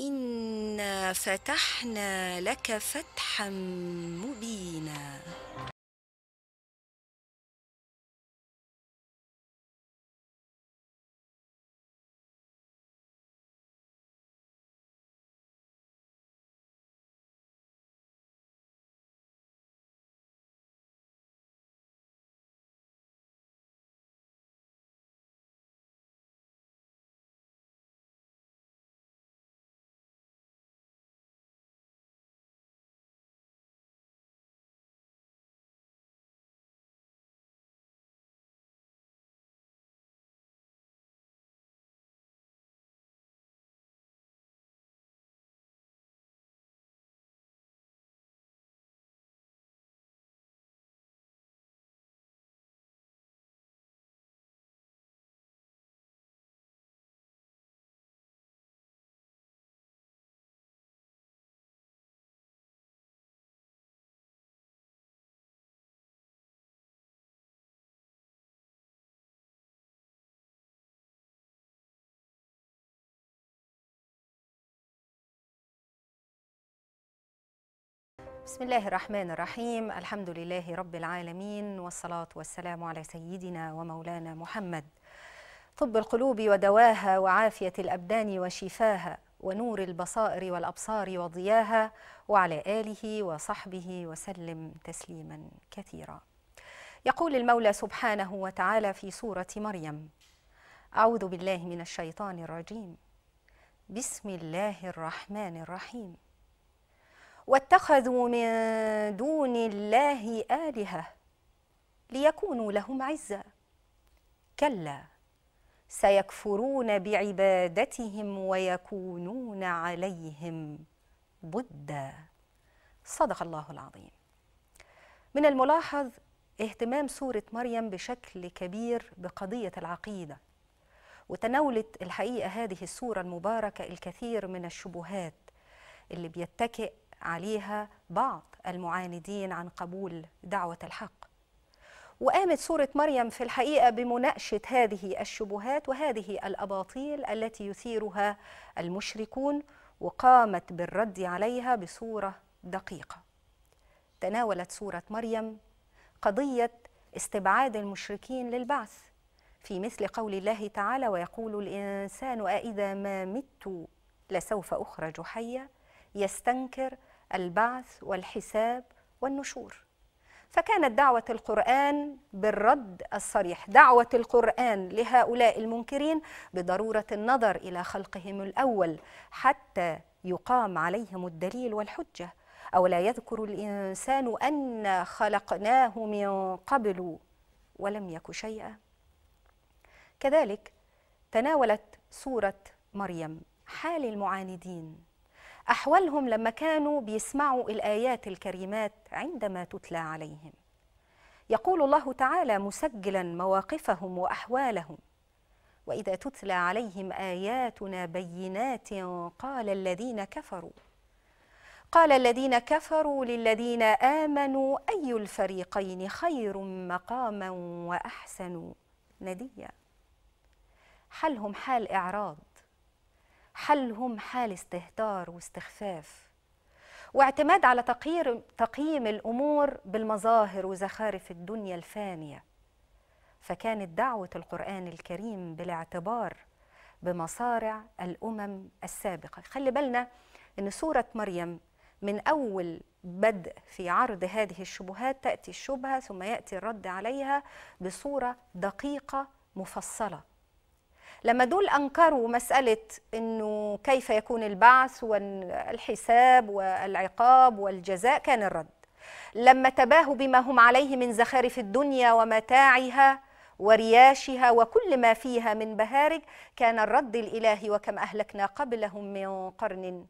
إنا فتحنا لك فتحا مبينا بسم الله الرحمن الرحيم الحمد لله رب العالمين والصلاة والسلام على سيدنا ومولانا محمد طب القلوب ودواها وعافية الأبدان وشفاها ونور البصائر والأبصار وضياها وعلى آله وصحبه وسلم تسليما كثيرا يقول المولى سبحانه وتعالى في سورة مريم أعوذ بالله من الشيطان الرجيم بسم الله الرحمن الرحيم واتخذوا من دون الله آلهة ليكونوا لهم عزا كلا سيكفرون بعبادتهم ويكونون عليهم ضدا صدق الله العظيم من الملاحظ اهتمام سورة مريم بشكل كبير بقضية العقيدة وتناولت الحقيقة هذه السورة المباركة الكثير من الشبهات اللي بيتكئ عليها بعض المعاندين عن قبول دعوة الحق وقامت سورة مريم في الحقيقة بمناقشة هذه الشبهات وهذه الأباطيل التي يثيرها المشركون وقامت بالرد عليها بصورة دقيقة تناولت سورة مريم قضية استبعاد المشركين للبعث في مثل قول الله تعالى ويقول الإنسان أإذا ما مت لسوف أخرج حيا يستنكر البعث والحساب والنشور فكانت دعوة القرآن بالرد الصريح دعوة القرآن لهؤلاء المنكرين بضرورة النظر إلى خلقهم الأول حتى يقام عليهم الدليل والحجة أولا يذكر الإنسان أن خلقناه من قبل ولم يك شيئا كذلك تناولت سورة مريم حال المعاندين أحوالهم لما كانوا بيسمعوا الآيات الكريمات عندما تتلى عليهم يقول الله تعالى مسجلا مواقفهم وأحوالهم وإذا تتلى عليهم آياتنا بينات قال الذين كفروا قال الذين كفروا للذين آمنوا أي الفريقين خير مقاما وأحسن نديا حالهم حال إعراض حلهم حال استهتار واستخفاف واعتماد على تقييم, تقييم الأمور بالمظاهر وزخارف الدنيا الفانية فكانت دعوة القرآن الكريم بالاعتبار بمصارع الأمم السابقة خلي بالنا أن سورة مريم من أول بدء في عرض هذه الشبهات تأتي الشبهة ثم يأتي الرد عليها بصورة دقيقة مفصلة لما دول أنكروا مسألة أنه كيف يكون البعث والحساب والعقاب والجزاء كان الرد لما تباهوا بما هم عليه من زخارف الدنيا ومتاعها ورياشها وكل ما فيها من بهارج كان الرد الإلهي وكم أهلكنا قبلهم من قرن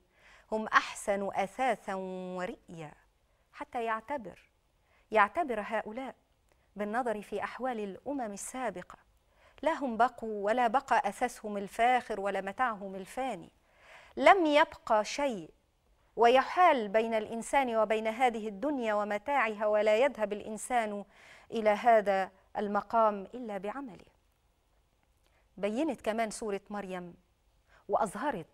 هم أحسن أثاثا ورئيا حتى يعتبر يعتبر هؤلاء بالنظر في أحوال الأمم السابقة لا هم بقوا ولا بقى أساسهم الفاخر ولا متاعهم الفاني لم يبقى شيء ويحال بين الإنسان وبين هذه الدنيا ومتاعها ولا يذهب الإنسان إلى هذا المقام إلا بعمله بينت كمان سورة مريم وأظهرت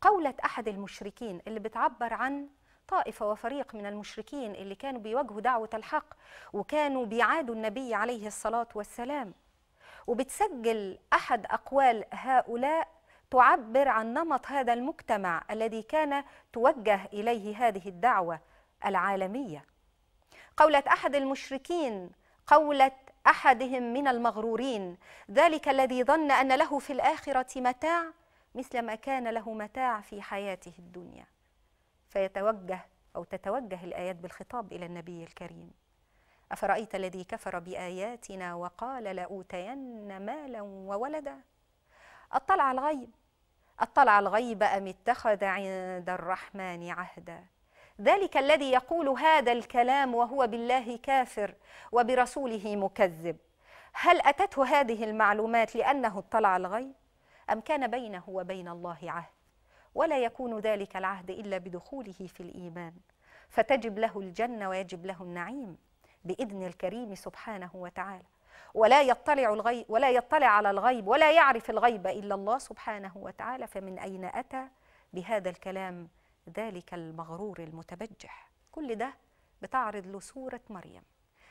قولة أحد المشركين اللي بتعبر عن طائفة وفريق من المشركين اللي كانوا بيواجهوا دعوة الحق وكانوا بيعادوا النبي عليه الصلاة والسلام وبتسجل أحد أقوال هؤلاء تعبر عن نمط هذا المجتمع الذي كان توجه إليه هذه الدعوة العالمية قولة أحد المشركين قولة أحدهم من المغرورين ذلك الذي ظن أن له في الآخرة متاع مثل ما كان له متاع في حياته الدنيا فيتوجه أو تتوجه الآيات بالخطاب إلى النبي الكريم أفرأيت الذي كفر بآياتنا وقال لأوتين مالا وولدا أطلع الغيب أطلع الغيب أم اتخذ عند الرحمن عهدا ذلك الذي يقول هذا الكلام وهو بالله كافر وبرسوله مكذب هل أتته هذه المعلومات لأنه اطلع الغيب أم كان بينه وبين الله عهد ولا يكون ذلك العهد إلا بدخوله في الإيمان فتجب له الجنة ويجب له النعيم بإذن الكريم سبحانه وتعالى ولا يطلع الغيب ولا يطلع على الغيب ولا يعرف الغيب إلا الله سبحانه وتعالى فمن أين أتى بهذا الكلام ذلك المغرور المتبجح كل ده بتعرض له سورة مريم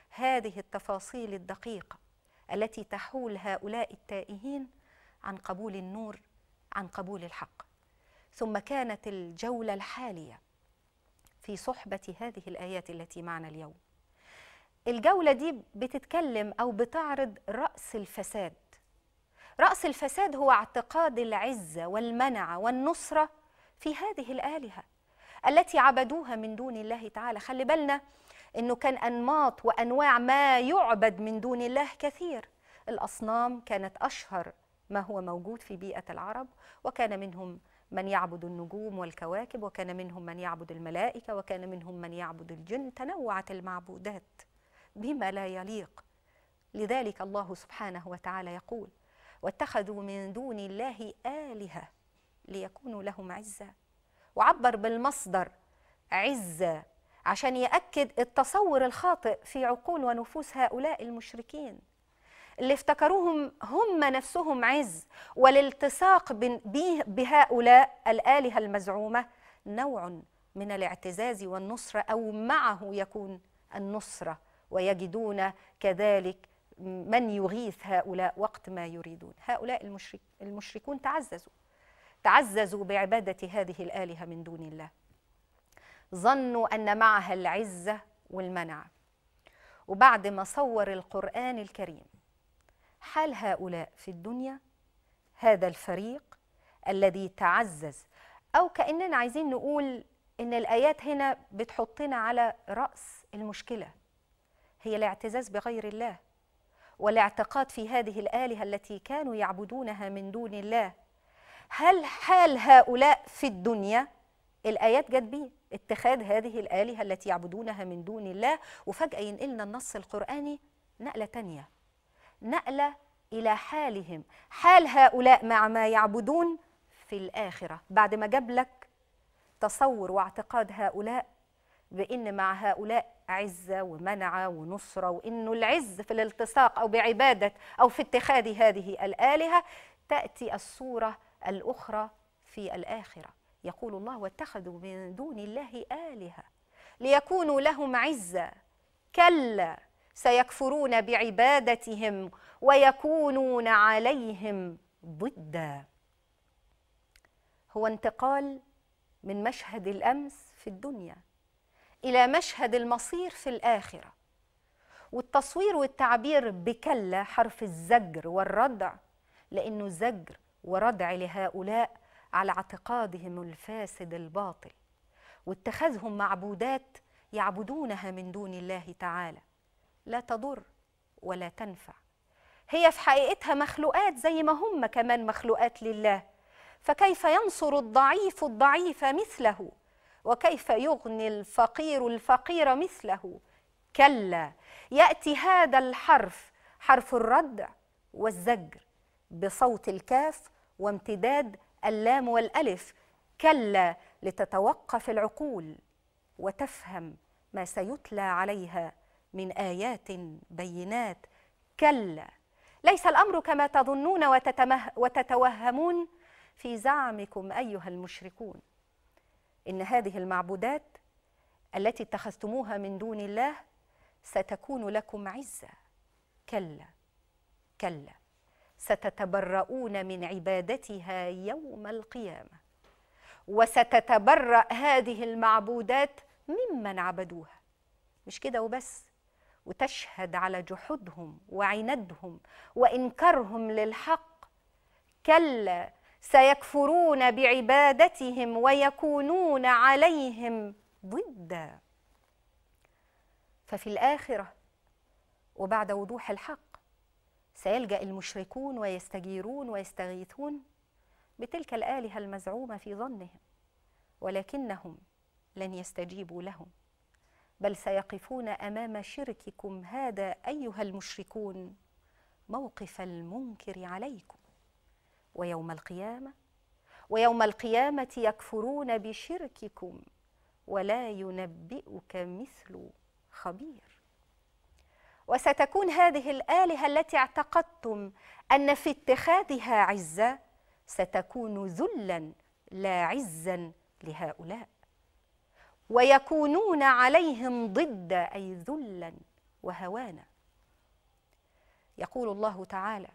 هذه التفاصيل الدقيقة التي تحول هؤلاء التائهين عن قبول النور عن قبول الحق ثم كانت الجولة الحالية في صحبة هذه الآيات التي معنا اليوم الجولة دي بتتكلم أو بتعرض رأس الفساد رأس الفساد هو اعتقاد العزة والمنعة والنصرة في هذه الآلهة التي عبدوها من دون الله تعالى خلي بالنا أنه كان أنماط وأنواع ما يعبد من دون الله كثير الأصنام كانت أشهر ما هو موجود في بيئة العرب وكان منهم من يعبد النجوم والكواكب وكان منهم من يعبد الملائكة وكان منهم من يعبد الجن تنوعت المعبودات بما لا يليق لذلك الله سبحانه وتعالى يقول واتخذوا من دون الله آلهة ليكونوا لهم عزة وعبر بالمصدر عزة عشان يأكد التصور الخاطئ في عقول ونفوس هؤلاء المشركين اللي افتكروهم هم نفسهم عز والالتصاق بهؤلاء الآلهة المزعومة نوع من الاعتزاز والنصرة أو معه يكون النصرة ويجدون كذلك من يغيث هؤلاء وقت ما يريدون هؤلاء المشرك المشركون تعززوا تعززوا بعبادة هذه الآلهة من دون الله ظنوا أن معها العزة والمنع وبعد ما صور القرآن الكريم حال هؤلاء في الدنيا هذا الفريق الذي تعزز أو كأننا عايزين نقول إن الآيات هنا بتحطنا على رأس المشكلة هي الاعتزاز بغير الله والاعتقاد في هذه الآلهة التي كانوا يعبدونها من دون الله هل حال هؤلاء في الدنيا الآيات جت بيه اتخاذ هذه الآلهة التي يعبدونها من دون الله وفجأة ينقلنا النص القرآني نقلة تانية نقلة إلى حالهم حال هؤلاء مع ما يعبدون في الآخرة بعد ما جاب لك تصور واعتقاد هؤلاء بأن مع هؤلاء عزة ومنعة ونصرة وإنه العز في الالتصاق أو بعبادة أو في اتخاذ هذه الآلهة تأتي الصورة الأخرى في الآخرة يقول الله واتخذوا من دون الله آلهة ليكونوا لهم عزة كلا سيكفرون بعبادتهم ويكونون عليهم ضدا هو انتقال من مشهد الأمس في الدنيا إلى مشهد المصير في الآخرة والتصوير والتعبير بكلا حرف الزجر والردع لأنه زجر وردع لهؤلاء على اعتقادهم الفاسد الباطل واتخاذهم معبودات يعبدونها من دون الله تعالى لا تضر ولا تنفع هي في حقيقتها مخلوقات زي ما هم كمان مخلوقات لله فكيف ينصر الضعيف الضعيف مثله وكيف يغني الفقير الفقير مثله كلا ياتي هذا الحرف حرف الردع والزجر بصوت الكاف وامتداد اللام والالف كلا لتتوقف العقول وتفهم ما سيتلى عليها من ايات بينات كلا ليس الامر كما تظنون وتتمه وتتوهمون في زعمكم ايها المشركون إن هذه المعبودات التي اتخذتموها من دون الله ستكون لكم عزة كلا كلا ستتبرؤون من عبادتها يوم القيامة وستتبرأ هذه المعبودات ممن عبدوها مش كده وبس وتشهد على جحودهم وعندهم وإنكارهم للحق كلا سيكفرون بعبادتهم ويكونون عليهم ضدا ففي الآخرة وبعد وضوح الحق سيلجأ المشركون ويستجيرون ويستغيثون بتلك الآلهة المزعومة في ظنهم ولكنهم لن يستجيبوا لهم بل سيقفون امام شرككم هذا ايها المشركون موقف المنكر عليكم ويوم القيامة ويوم القيامة يكفرون بشرككم ولا ينبئك مثل خبير وستكون هذه الآلهة التي اعتقدتم أن في اتخاذها عزة ستكون ذلا لا عزا لهؤلاء ويكونون عليهم ضد أي ذلا وهوانا يقول الله تعالى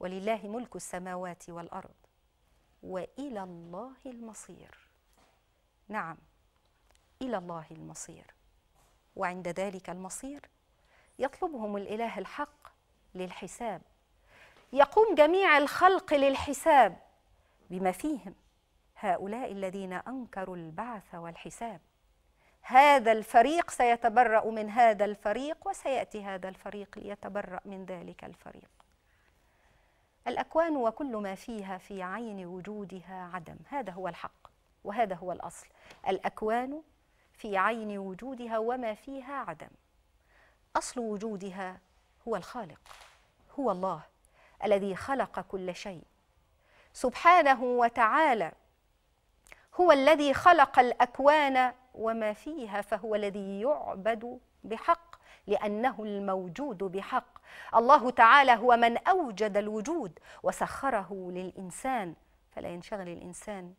ولله ملك السماوات والارض والى الله المصير نعم الى الله المصير وعند ذلك المصير يطلبهم الاله الحق للحساب يقوم جميع الخلق للحساب بما فيهم هؤلاء الذين انكروا البعث والحساب هذا الفريق سيتبرأ من هذا الفريق وسيأتي هذا الفريق ليتبرأ من ذلك الفريق الأكوان وكل ما فيها في عين وجودها عدم هذا هو الحق وهذا هو الأصل الأكوان في عين وجودها وما فيها عدم أصل وجودها هو الخالق هو الله الذي خلق كل شيء سبحانه وتعالى هو الذي خلق الأكوان وما فيها فهو الذي يعبد بحق لأنه الموجود بحق الله تعالى هو من أوجد الوجود وسخره للإنسان فلا ينشغل الإنسان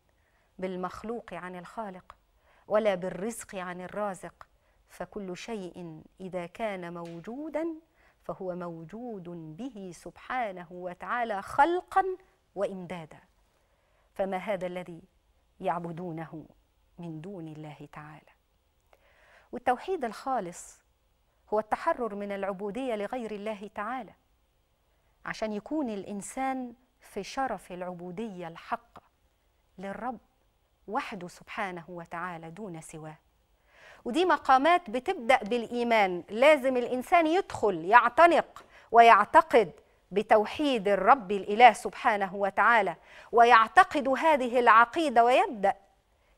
بالمخلوق عن الخالق ولا بالرزق عن الرازق فكل شيء إذا كان موجوداً فهو موجود به سبحانه وتعالى خلقا وامدادا فما هذا الذي يعبدونه من دون الله تعالى والتوحيد الخالص هو التحرر من العبودية لغير الله تعالى عشان يكون الإنسان في شرف العبودية الحقة للرب وحده سبحانه وتعالى دون سواه ودي مقامات بتبدأ بالإيمان لازم الإنسان يدخل يعتنق ويعتقد بتوحيد الرب الإله سبحانه وتعالى ويعتقد هذه العقيدة ويبدأ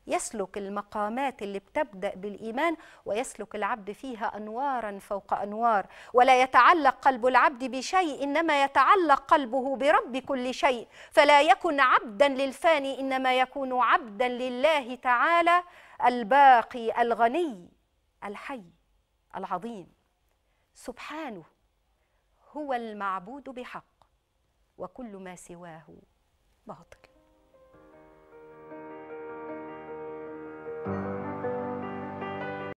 يسلك المقامات اللي بتبدأ بالإيمان ويسلك العبد فيها أنوارا فوق أنوار ولا يتعلق قلب العبد بشيء إنما يتعلق قلبه برب كل شيء فلا يكن عبدا للفاني إنما يكون عبدا لله تعالى الباقي الغني الحي العظيم سبحانه هو المعبود بحق وكل ما سواه باطل